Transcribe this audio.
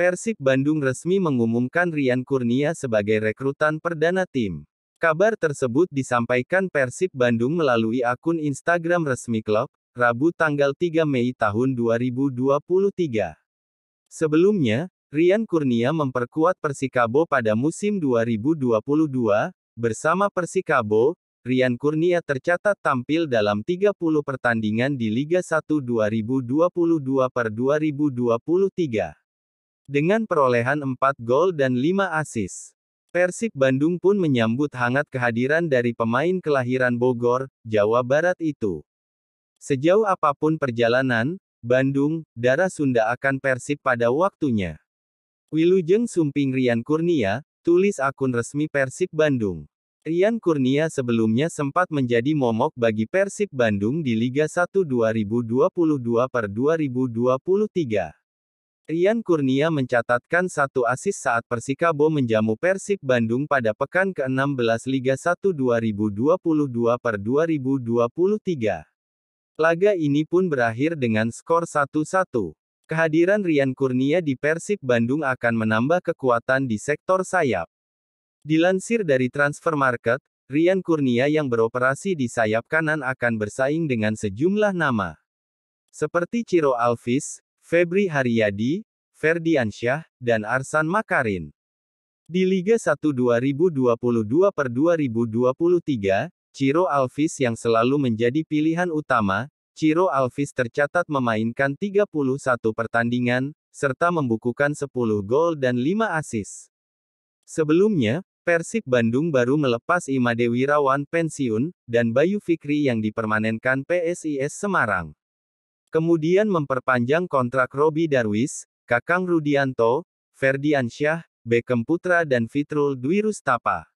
Persib Bandung resmi mengumumkan Rian Kurnia sebagai rekrutan perdana tim. Kabar tersebut disampaikan Persib Bandung melalui akun Instagram resmi klub, Rabu tanggal 3 Mei tahun 2023. Sebelumnya, Rian Kurnia memperkuat Persikabo pada musim 2022, bersama Persikabo, Rian Kurnia tercatat tampil dalam 30 pertandingan di Liga 1 2022 per 2023 dengan perolehan 4 gol dan 5 asis. Persib Bandung pun menyambut hangat kehadiran dari pemain kelahiran Bogor, Jawa Barat itu. Sejauh apapun perjalanan, Bandung, darah Sunda akan Persib pada waktunya. Wilujeng Sumping Rian Kurnia, tulis akun resmi Persib Bandung. Rian Kurnia sebelumnya sempat menjadi momok bagi Persib Bandung di Liga 1 2022 per 2023. Rian Kurnia mencatatkan satu asis saat Persikabo menjamu Persib Bandung pada pekan ke-16 Liga 1 2022 2023. Laga ini pun berakhir dengan skor 1-1. Kehadiran Rian Kurnia di Persib Bandung akan menambah kekuatan di sektor sayap. Dilansir dari Transfer Market, Rian Kurnia yang beroperasi di sayap kanan akan bersaing dengan sejumlah nama. Seperti Ciro Alvis, Febri Haryadi, Ferdiansyah, dan Arsan Makarin. Di Liga 1 2022 2023, Ciro Alvis yang selalu menjadi pilihan utama, Ciro Alvis tercatat memainkan 31 pertandingan, serta membukukan 10 gol dan 5 asis. Sebelumnya, Persib Bandung baru melepas Imade Wirawan pensiun, dan Bayu Fikri yang dipermanenkan PSIS Semarang. Kemudian memperpanjang kontrak Robi Darwis, Kakang Rudianto, Ferdiansyah, Beckham Putra dan Fitrul Dwi Rustapa.